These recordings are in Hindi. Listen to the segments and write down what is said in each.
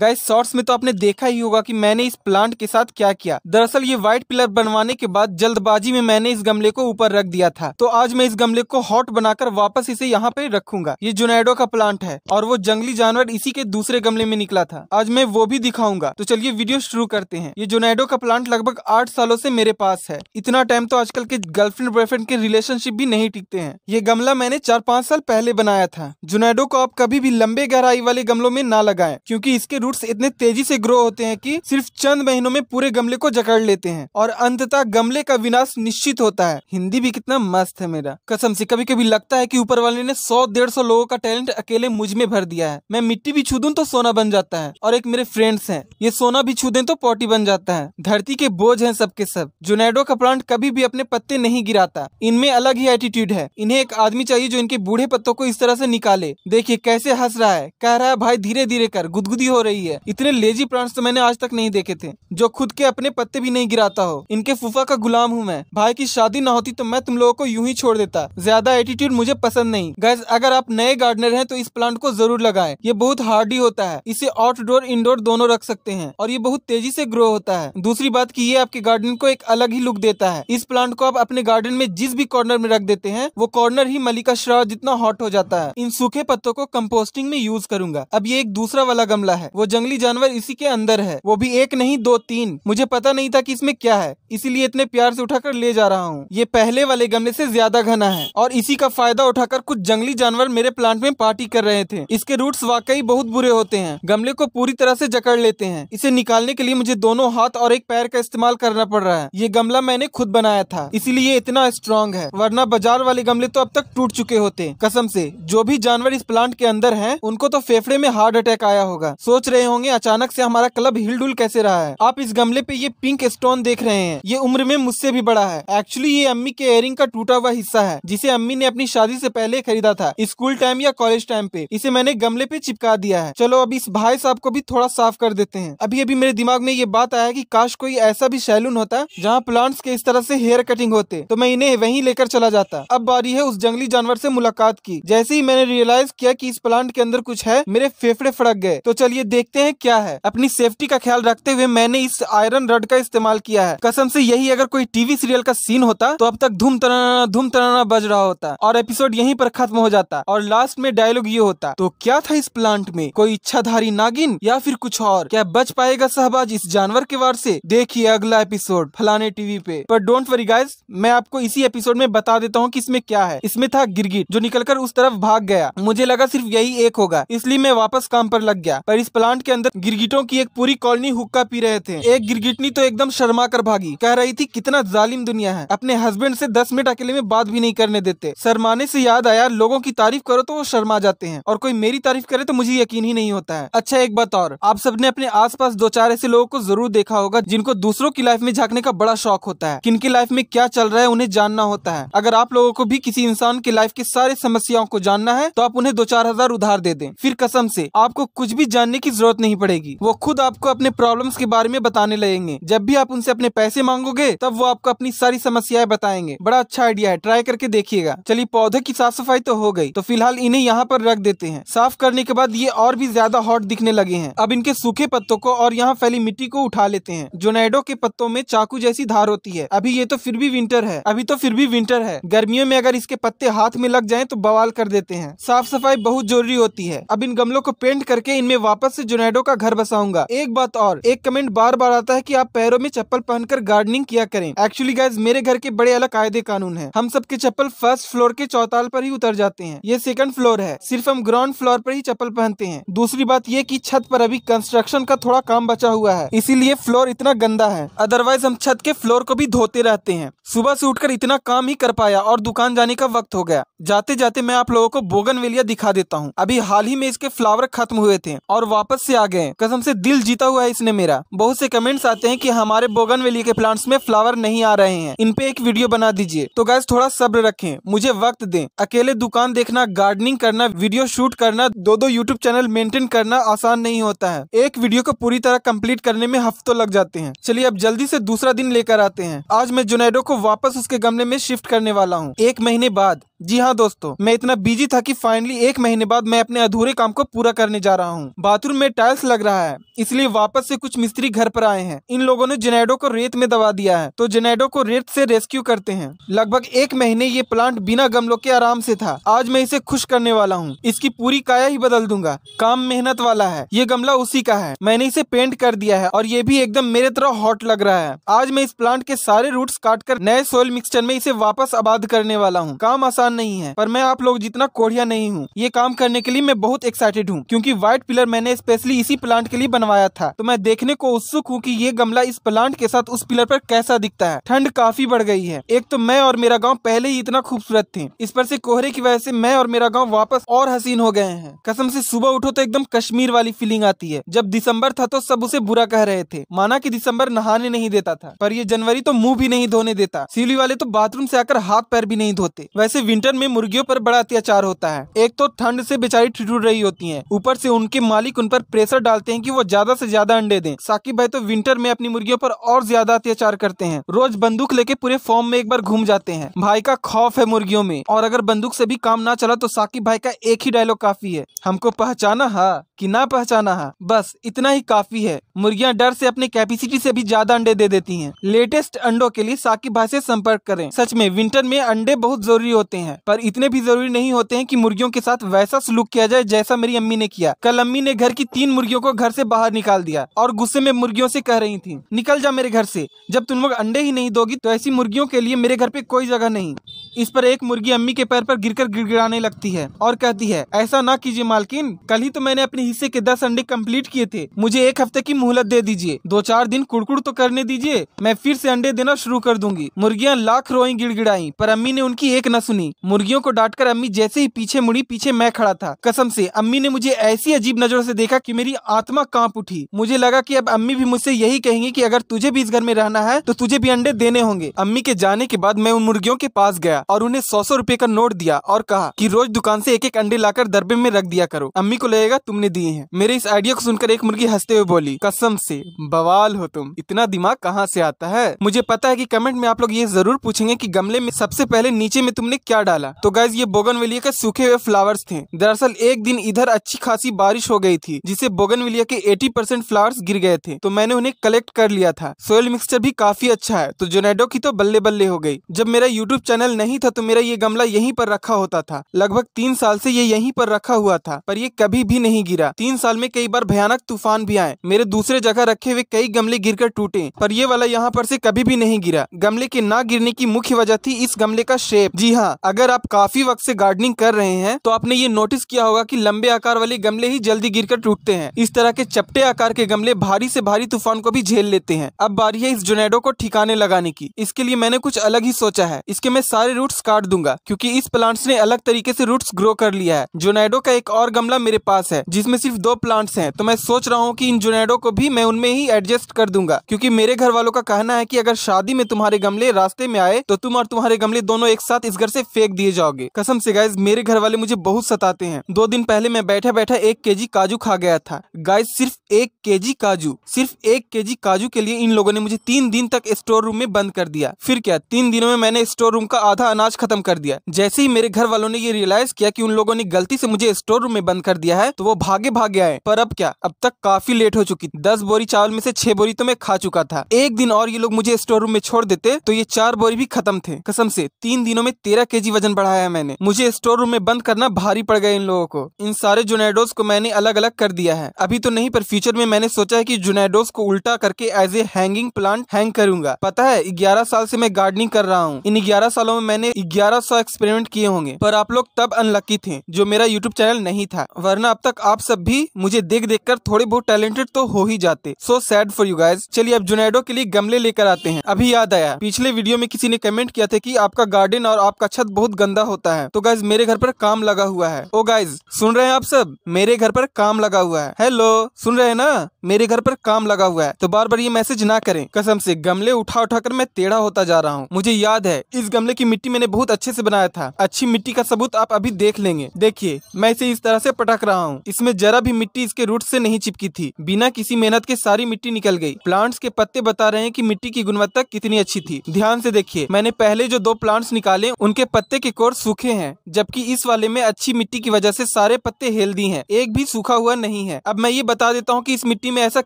गाइस शॉर्ट्स में तो आपने देखा ही होगा कि मैंने इस प्लांट के साथ क्या किया दरअसल ये व्हाइट पिलर बनवाने के बाद जल्दबाजी में मैंने इस गमले को ऊपर रख दिया था तो आज मैं इस गमले को हॉट बनाकर वापस इसे यहाँ पे रखूंगा ये जोनेडो का प्लांट है और वो जंगली जानवर इसी के दूसरे गमले में निकला था आज मैं वो भी दिखाऊंगा तो चलिए वीडियो शुरू करते हैं ये जोनेडो का प्लांट लगभग आठ सालों से मेरे पास है इतना टाइम तो आजकल के गर्लफ्रेंड बॉयफ्रेंड के रिलेशनशिप भी नहीं टिकते हैं ये गमला मैंने चार पाँच साल पहले बनाया था जोनेडो को आप कभी भी लंबे गहराई वाले गमलों में ना लगाए क्यूँकी इसके रूट्स इतने तेजी से ग्रो होते हैं कि सिर्फ चंद महीनों में पूरे गमले को जकड़ लेते हैं और अंततः गमले का विनाश निश्चित होता है हिंदी भी कितना मस्त है मेरा कसम से कभी कभी लगता है कि ऊपर वाले ने सौ डेढ़ सौ लोगों का टैलेंट अकेले मुझ में भर दिया है मैं मिट्टी भी छू दूं तो सोना बन जाता है और एक मेरे फ्रेंड्स है ये सोना भी छू दे तो पॉटी बन जाता है धरती के बोझ है सबके सब जोनेडो का प्लांट कभी भी अपने पत्ते नहीं गिराता इनमें अलग ही एटीट्यूड है इन्हें एक आदमी चाहिए जो इनके बूढ़े पत्तों को इस तरह से निकाले देखिए कैसे हंस रहा है कह रहा है भाई धीरे धीरे कर गुदगुदी हो रही रही है इतने लेजी प्लांट्स तो मैंने आज तक नहीं देखे थे जो खुद के अपने पत्ते भी नहीं गिराता हो इनके फूफा का गुलाम हूँ मैं भाई की शादी न होती तो मैं तुम लोगों को यूं ही छोड़ देता ज्यादा एटीट्यूड मुझे पसंद नहीं गैस अगर आप नए गार्डनर है तो इस प्लांट को जरूर लगाए ये बहुत हार्डी होता है इसे आउटडोर इनडोर दोनों रख सकते हैं और ये बहुत तेजी से ग्रो होता है दूसरी बात की ये आपके गार्डन को एक अलग ही लुक देता है इस प्लांट को आप अपने गार्डन में जिस भी कॉर्नर में रख देते हैं वो कॉर्नर ही मलिका श्रा जितना हॉट हो जाता है इन सूखे पत्तों को कम्पोस्टिंग में यूज करूंगा अब ये एक दूसरा वाला गमला है वो जंगली जानवर इसी के अंदर है वो भी एक नहीं दो तीन मुझे पता नहीं था कि इसमें क्या है इसीलिए इतने प्यार से उठाकर ले जा रहा हूँ ये पहले वाले गमले से ज्यादा घना है और इसी का फायदा उठाकर कुछ जंगली जानवर मेरे प्लांट में पार्टी कर रहे थे इसके रूट्स वाकई बहुत बुरे होते हैं गमले को पूरी तरह से जकड़ लेते हैं इसे निकालने के लिए मुझे दोनों हाथ और एक पैर का इस्तेमाल करना पड़ रहा है ये गमला मैंने खुद बनाया था इसीलिए इतना स्ट्रांग है वरना बाजार वाले गमले तो अब तक टूट चुके होते कसम से जो भी जानवर इस प्लांट के अंदर है उनको तो फेफड़े में हार्ट अटैक आया होगा सोच रहे होंगे अचानक से हमारा क्लब हिलडुल कैसे रहा है आप इस गमले पे ये पिंक स्टोन देख रहे हैं ये उम्र में मुझसे भी बड़ा है एक्चुअली ये अम्मी के एयरिंग का टूटा हुआ हिस्सा है जिसे अम्मी ने अपनी शादी से पहले खरीदा था स्कूल टाइम या कॉलेज टाइम पे इसे मैंने गमले पे चिपका दिया है चलो अब इस भाई साहब को भी थोड़ा साफ कर देते हैं अभी अभी मेरे दिमाग में ये बात आया की काश कोई ऐसा भी सैलून होता जहाँ प्लांट्स के इस तरह से हेयर कटिंग होते तो मैं इन्हें वही लेकर चला जाता अब बारी है उस जंगली जानवर से मुलाकात की जैसे ही मैंने रियलाइज किया की कि इस प्लांट के अंदर कुछ है मेरे फेफड़े फड़क गए तो चलिए देख देखते हैं क्या है अपनी सेफ्टी का ख्याल रखते हुए मैंने इस आयरन रड का इस्तेमाल किया है कसम से यही अगर कोई टीवी सीरियल का सीन होता तो अब तक धूम तराना धूम तराना बज रहा होता और एपिसोड यहीं पर खत्म हो जाता और लास्ट में डायलॉग ये होता तो क्या था इस प्लांट में कोई इच्छाधारी नागिन या फिर कुछ और क्या बच पाएगा सहबाज इस जानवर के वार से देखिए अगला एपिसोड फलाने टीवी पे पर डोंट वरी गाइज मैं आपको इसी एपिसोड में बता देता हूँ की इसमें क्या है इसमें था गिरगिट जो निकलकर उस तरफ भाग गया मुझे लगा सिर्फ यही एक होगा इसलिए मैं वापस काम पर लग गया पर इस प्लांट प्लांट के अंदर गिरगिटों की एक पूरी कॉलोनी हुक्का पी रहे थे एक गिरगिटनी तो एकदम शर्मा कर भागी कह रही थी कितना जालिम दुनिया है अपने हस्बैंड से दस मिनट अकेले में बात भी नहीं करने देते शर्माने से याद आया लोगों की तारीफ करो तो वो शर्मा जाते हैं और कोई मेरी तारीफ करे तो मुझे यकीन ही नहीं होता है अच्छा एक बात और आप सबने अपने पास दो चार ऐसे लोगों को जरूर देखा होगा जिनको दूसरों की लाइफ में झाँकने का बड़ा शौक होता है की लाइफ में क्या चल रहा है उन्हें जानना होता है अगर आप लोगों को भी किसी इंसान की लाइफ की सारी समस्याओं को जानना है तो आप उन्हें दो चार हजार उधार दे दें फिर कसम से आपको कुछ भी जानने की जरूरत नहीं पड़ेगी वो खुद आपको अपने प्रॉब्लम्स के बारे में बताने लगेंगे जब भी आप उनसे अपने पैसे मांगोगे तब वो आपको अपनी सारी समस्याएं बताएंगे बड़ा अच्छा आइडिया है ट्राई करके देखिएगा चलिए पौधे की साफ सफाई तो हो गई तो फिलहाल इन्हें यहाँ पर रख देते हैं साफ करने के बाद ये और भी ज्यादा हॉट दिखने लगे हैं अब इनके सूखे पत्तों को और यहाँ फैली मिट्टी को उठा लेते हैं जोनेडो के पत्तों में चाकू जैसी धार होती है अभी ये तो फिर भी विंटर है अभी तो फिर भी विंटर है गर्मियों में अगर इसके पत्ते हाथ में लग जाए तो बवाल कर देते हैं साफ सफाई बहुत जरूरी होती है अब इन गमलों को पेंट करके इनमें वापस से जोनेडो का घर बसाऊंगा एक बात और एक कमेंट बार बार आता है की आप पैरों में चप्पल पहनकर गार्डनिंग किया करें एक्चुअली गाइज मेरे घर के बड़े अलग कायदे कानून है हम सबके चप्पल फर्स्ट फ्लोर के चौताल पर ही उतर जाते हैं ये सेकंड फ्लोर है सिर्फ हम ग्राउंड फ्लोर पर ही चप्पल पहनते हैं दूसरी बात ये की छत पर अभी कंस्ट्रक्शन का थोड़ा काम बचा हुआ है इसीलिए फ्लोर इतना गंदा है अदरवाइज हम छत के फ्लोर को भी धोते रहते हैं सुबह से उठकर इतना काम ही कर पाया और दुकान जाने का वक्त हो गया जाते जाते मैं आप लोगों को बोगन दिखा देता हूँ अभी हाल ही में इसके फ्लावर खत्म हुए थे और वापस बहुत से आगे हैं कसम से दिल जीता हुआ है इसने मेरा बहुत से कमेंट्स आते हैं कि हमारे वेली के प्लांट्स में फ्लावर नहीं आ रहे हैं इन पे एक वीडियो बना दीजिए तो गैस थोड़ा सब्र रखें मुझे वक्त दें अकेले दुकान देखना गार्डनिंग करना वीडियो शूट करना दो दो यूट्यूब चैनल मेंटेन करना आसान नहीं होता है एक वीडियो को पूरी तरह कम्प्लीट करने में हफ्तों लग जाते हैं चलिए अब जल्दी से दूसरा दिन लेकर आते हैं आज मैं जुनेडो को वापस उसके गमले में शिफ्ट करने वाला हूँ एक महीने बाद जी हाँ दोस्तों मैं इतना बिजी था कि फाइनली एक महीने बाद मैं अपने अधूरे काम को पूरा करने जा रहा हूँ बाथरूम में टाइल्स लग रहा है इसलिए वापस से कुछ मिस्त्री घर पर आए हैं इन लोगों ने जेनेडो को रेत में दबा दिया है तो जेनेडो को रेत से रेस्क्यू करते हैं लगभग एक महीने ये प्लांट बिना गमलों के आराम से था आज मैं इसे खुश करने वाला हूँ इसकी पूरी काया ही बदल दूंगा काम मेहनत वाला है ये गमला उसी का है मैंने इसे पेंट कर दिया है और ये भी एकदम मेरे तरह हॉट लग रहा है आज मैं इस प्लांट के सारे रूट काट कर नए सोयल मिक्सचर में इसे वापस आबाद करने वाला हूँ काम आसान नहीं है पर मैं आप लोग जितना कोढ़िया नहीं हूँ ये काम करने के लिए मैं बहुत एक्साइटेड हूँ क्यूँकी व्हाइट पिलर मैंने इस स्पेशली इसी प्लांट के लिए बनवाया था तो मैं देखने को उत्सुक हूँ की ये गमला इस प्लांट के साथ उस पिलर पर कैसा दिखता है ठंड काफी बढ़ गई है एक तो मैं और मेरा गाँव पहले ही इतना खूबसूरत थे इस पर से कोहरे की वजह से मैं और मेरा गाँव वापस और हसीन हो गए हैं कसम से सुबह उठो तो एकदम कश्मीर वाली फीलिंग आती है जब दिसंबर था तो सब उसे बुरा कह रहे थे माना कि दिसंबर नहाने नहीं देता था पर ये जनवरी तो मुंह भी नहीं धोने देता सीली वाले तो बाथरूम से आकर हाथ पैर भी नहीं धोते वैसे विंटर में मुर्गियों पर बड़ा अत्याचार होता है एक तो ठंड से बेचारी ठिठुर रही होती है ऊपर से उनके मालिक उन पर पर प्रेशर डालते हैं कि वो ज्यादा से ज्यादा अंडे दें साकिब भाई तो विंटर में अपनी मुर्गियों पर और ज्यादा अत्याचार करते हैं रोज बंदूक लेके पूरे फॉर्म में एक बार घूम जाते हैं भाई का खौफ है मुर्गियों में और अगर बंदूक से भी काम ना चला तो साकिब भाई का एक ही डायलॉग काफी है हमको पहचाना है हाँ, कि ना पहचाना है हाँ। बस इतना ही काफी है मुर्गियां डर से अपनी कैपेसिटी से भी ज्यादा अंडे दे देती हैं लेटेस्ट अंडों के लिए साकिब भाई से संपर्क करें सच में विंटर में अंडे बहुत जरूरी होते हैं पर इतने भी जरूरी नहीं होते हैं कि मुर्गियों के साथ वैसा सलूक किया जाए जैसा मेरी अम्मी ने किया कल अम्मी ने घर की तीन मुर्गियों को घर से बाहर निकाल दिया और गुस्से में मुर्गियों से कह रही थी निकल जा मेरे घर से जब तुम लोग अंडे ही नहीं दोगी तो ऐसी मुर्गियों के लिए मेरे घर पे कोई जगह नहीं इस पर एक मुर्गी अम्मी के पैर पर गिरकर गिड़गिड़ाने लगती है और कहती है ऐसा ना कीजिए मालकिन कल ही तो मैंने अपने हिस्से के दस अंडे कंप्लीट किए थे मुझे एक हफ्ते की मोहलत दे दीजिए दो चार दिन कुड़कुड़ तो करने दीजिए मैं फिर से अंडे देना शुरू कर दूंगी मुर्गियाँ लाख रोई गिड़गिड़ाई पर अम्मी ने उनकी एक न सुनी मुर्गियों को डांटकर अम्मी जैसे ही पीछे मुड़ी पीछे मैं खड़ा था कसम से अम्मी ने मुझे ऐसी अजीब नजरों से देखा कि मेरी आत्मा कांप उठी मुझे लगा कि अब अम्मी भी मुझसे यही कहेंगी कि अगर तुझे भी इस घर में रहना है तो तुझे भी अंडे देने होंगे अम्मी के जाने के बाद मैं उन मुर्गियों के पास गया और उन्हें सौ सौ रूपए का नोट दिया और कहा कि रोज दुकान से एक एक अंडे लाकर दरबे में रख दिया करो अम्मी को लगेगा तुमने दिए हैं मेरे इस आइडिया को सुनकर एक मुर्गी हंसते हुए बोली कसम से बवाल हो तुम इतना दिमाग कहाँ से आता है मुझे पता है कि कमेंट में आप लोग ये जरूर पूछेंगे कि गमले में सबसे पहले नीचे में तुमने क्या डाला तो गैस ये बोगन के सूखे हुए फ्लावर्स थे दरअसल एक दिन इधर अच्छी खासी बारिश हो गई थी जिसे बोगन के एटी परसेंट फ्लावर्स गिर गए थे तो मैंने उन्हें कलेक्ट कर लिया था सोयल मिक्सचर भी काफी अच्छा है तो जोनेडो की तो बल्ले बल्ले हो गयी जब मेरा यूट्यूब चैनल नहीं था तो मेरा ये गमला यही पर रखा होता था लगभग तीन साल ऐसी ये यही पर रखा हुआ था पर ये कभी भी नहीं गिरा तीन साल में कई बार भयानक तूफान भी आए मेरे दूसरे जगह रखे हुए कई गमले गिरकर टूटे पर ये वाला यहाँ पर से कभी भी नहीं गिरा गमले के ना गिरने की मुख्य वजह थी इस गमले का शेप जी हाँ अगर आप काफी वक्त से गार्डनिंग कर रहे हैं तो आपने ये नोटिस किया होगा कि लंबे आकार वाले गमले ही जल्दी गिरकर टूटते हैं इस तरह के चपटे आकार के गमले भारी से भारी तूफान को भी झेल लेते हैं अब बारी है इस जोनेडो को ठिकाने लगाने की इसके लिए मैंने कुछ अलग ही सोचा है इसके मैं सारे रूट काट दूंगा क्यूँकी इस प्लांट्स ने अलग तरीके ऐसी रूट ग्रो कर लिया है जोनेडो का एक और गमला मेरे पास है जिसमे सिर्फ दो प्लांट्स है तो मैं सोच रहा हूँ की इन जोनेडो को को भी मैं उनमें ही एडजस्ट कर दूंगा क्योंकि मेरे घर वालों का कहना है कि अगर शादी में तुम्हारे गमले रास्ते में आए तो तुम और तुम्हारे गमले दोनों एक साथ इस घर से फेंक दिए जाओगे कसम से गाइज मेरे घर वाले मुझे बहुत सताते हैं दो दिन पहले मैं बैठा बैठा एक के काजू खा गया था गाइज सिर्फ एक के काजू सिर्फ एक के काजू के लिए इन लोगों ने मुझे तीन दिन तक स्टोर रूम में बंद कर दिया फिर क्या तीन दिनों में मैंने स्टोर रूम का आधा अनाज खत्म कर दिया जैसे ही मेरे घर वालों ने ये रियलाइज किया कि उन लोगों ने गलती से मुझे स्टोर रूम में बंद कर दिया है तो वो भागे भागे आए पर अब क्या अब तक काफी लेट हो चुकी दस बोरी चावल में से छह बोरी तो मैं खा चुका था एक दिन और ये लोग मुझे स्टोर रूम में छोड़ देते तो ये चार बोरी भी खत्म थे कसम से तीन दिनों में तेरह के वजन बढ़ाया मैंने मुझे स्टोर रूम में बंद करना भारी पड़ गया इन लोगों को इन सारे जुनेडोस को मैंने अलग अलग कर दिया है अभी तो नहीं पर फ्यूचर में मैंने सोचा है की जुनेडोस को उल्टा करके as a hanging plant hang करूंगा पता है ग्यारह साल से मैं गार्डनिंग कर रहा हूँ इन ग्यारह सालों में मैंने ग्यारह सौ एक्सपेरिमेंट किए होंगे पर आप लोग तब अनलक्की थे जो मेरा यूट्यूब चैनल नहीं था वरना अब तक आप सब भी मुझे देख देख कर थोड़े बहुत टैलेंटेड तो हो ही जाते so sad for you guys चलिए अब जुनेडो के लिए गमले लेकर आते हैं अभी याद आया पिछले वीडियो में किसी ने कमेंट किया था की कि आपका गार्डन और आपका छत बहुत गंदा होता है तो गाइज मेरे घर पर काम लगा हुआ है ओ oh गाइज सुन रहे हैं आप सब मेरे घर पर काम लगा हुआ है हेलो सुन रहे हैं ना मेरे घर पर काम लगा हुआ है तो बार बार ये मैसेज ना करें कसम से गमले उठा उठा कर मैं टेढ़ा होता जा रहा हूँ मुझे याद है इस गमले की मिट्टी मैंने बहुत अच्छे से बनाया था अच्छी मिट्टी का सबूत आप अभी देख लेंगे देखिए मैं इसे इस तरह से पटक रहा हूँ इसमें जरा भी मिट्टी इसके रूट से नहीं चिपकी थी बिना किसी मेहनत के सारी मिट्टी निकल गयी प्लांट्स के पत्ते बता रहे हैं की मिट्टी की गुणवत्ता कितनी अच्छी थी ध्यान से देखिए मैंने पहले जो दो प्लांट्स निकाले उनके पत्ते के कोर सूखे हैं जबकि इस वाले में अच्छी मिट्टी की वजह से सारे पत्ते हेल्दी है एक भी सूखा हुआ नहीं है अब मैं ये बता देता हूँ की इस मिट्टी जिंदगी में ऐसा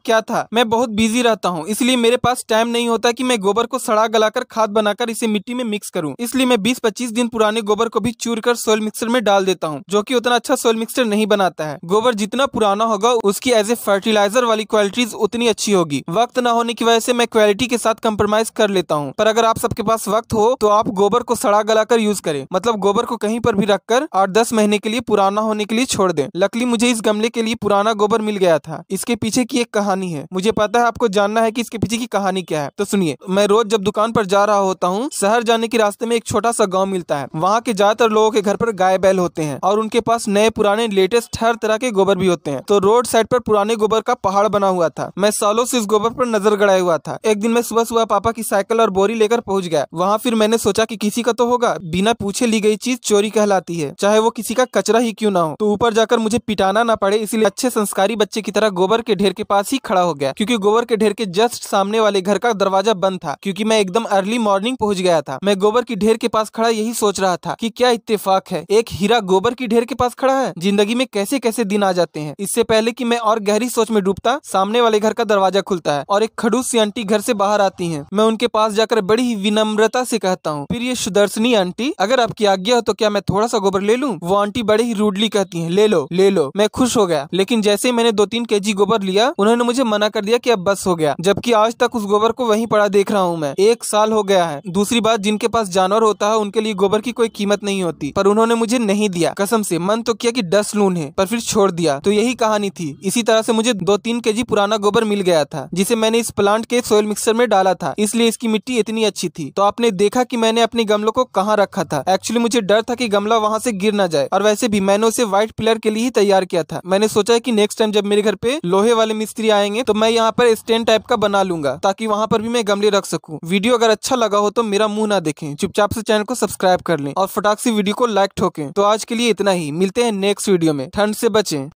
क्या था मैं बहुत बिजी रहता हूँ इसलिए मेरे पास टाइम नहीं होता कि मैं गोबर को सड़ा गलाकर खाद बनाकर इसे मिट्टी में मिक्स करूँ इसलिए मैं बीस पच्चीस दिन पुराने गोबर को भी चूर कर सोयल मिक्सर में डाल देता हूँ जो की उतना अच्छा सोयल मिक्सर नहीं बनाता है गोबर जितना पुराना होगा उसकी एज ए फर्टिलाइजर वाली क्वालिटीज उतनी अच्छी होगी वक्त न होने की वजह से मैं क्वालिटी के साथ कम्प्रोमाइज कर लेता हूँ पर अगर आप सबके पास वक्त हो तो आप गोबर को सड़ा गला कर यूज करें मतलब गोबर को कहीं पर भी रख कर आठ दस महीने के लिए पुराना होने के लिए छोड़ दें लकली मुझे इस गमले के लिए पुराना गोबर मिल गया था इसके पीछे की की एक कहानी है मुझे पता है आपको जानना है कि इसके पीछे की कहानी क्या है तो सुनिए मैं रोज जब दुकान पर जा रहा होता हूँ शहर जाने के रास्ते में एक छोटा सा गाँव मिलता है वहाँ के ज्यादातर लोगों के घर पर गाय बैल होते हैं और उनके पास नए पुराने लेटेस्ट हर तरह के गोबर भी होते हैं तो रोड साइड पर पुराने गोबर का पहाड़ बना हुआ था मैं सालों से इस गोबर पर नजर गड़ाया हुआ था एक दिन मैं सुबह सुबह पापा की साइकिल और बोरी लेकर पहुंच गया वहाँ फिर मैंने सोचा कि किसी का तो होगा बिना पूछे ली गई चीज चोरी कहलाती है चाहे वो किसी का कचरा ही क्यों ना हो तो ऊपर जाकर मुझे पिटाना ना पड़े इसलिए अच्छे संस्कारी बच्चे की तरह गोबर के ढेर के के पास ही खड़ा हो गया क्योंकि गोबर के ढेर के जस्ट सामने वाले घर का दरवाजा बंद था क्योंकि मैं एकदम अर्ली मॉर्निंग पहुंच गया था मैं गोबर की ढेर के पास खड़ा यही सोच रहा था कि क्या इत्तेफाक है एक हीरा गोबर की ढेर के पास खड़ा है जिंदगी में कैसे कैसे दिन आ जाते हैं इससे पहले की मैं और गहरी सोच में डूबता सामने वाले घर का दरवाजा खुलता है और एक खड़ूस सी आंटी घर से बाहर आती है मैं उनके पास जाकर बड़ी ही विनम्रता से कहता हूँ फिर ये सुदर्शनी आंटी अगर आपकी आज्ञा हो तो क्या मैं थोड़ा सा गोबर ले लूँ वो आंटी बड़े ही रूडली कहती है ले लो ले लो मैं खुश हो गया लेकिन जैसे मैंने दो तीन के जी गोबर लिया उन्होंने मुझे मना कर दिया कि अब बस हो गया जबकि आज तक उस गोबर को वहीं पड़ा देख रहा हूँ मैं एक साल हो गया है दूसरी बात जिनके पास जानवर होता है उनके लिए गोबर की कोई कीमत नहीं होती पर उन्होंने मुझे नहीं दिया कसम से मन तो किया कि डस लून है पर फिर छोड़ दिया तो यही कहानी थी इसी तरह से मुझे दो तीन के पुराना गोबर मिल गया था जिसे मैंने इस प्लांट के सोयल मिक्सर में डाला था इसलिए इसकी मिट्टी इतनी अच्छी थी तो आपने देखा की मैंने अपने गमलों को कहाँ रखा था एक्चुअली मुझे डर था की गमला वहाँ ऐसी गिर ना जाए और वैसे भी मैंने उसे व्हाइट पिलर के लिए ही तैयार किया था मैंने सोचा की नेक्स्ट टाइम जब मेरे घर पे लोहे वाले मिस्त्री आएंगे तो मैं यहाँ पर स्टैंड टाइप का बना लूंगा ताकि वहाँ पर भी मैं गमले रख सकूँ वीडियो अगर अच्छा लगा हो तो मेरा मुंह ना देखें चुपचाप से चैनल को सब्सक्राइब कर लें और फटाक से वीडियो को लाइक ठोकें तो आज के लिए इतना ही मिलते हैं नेक्स्ट वीडियो में ठंड से बचें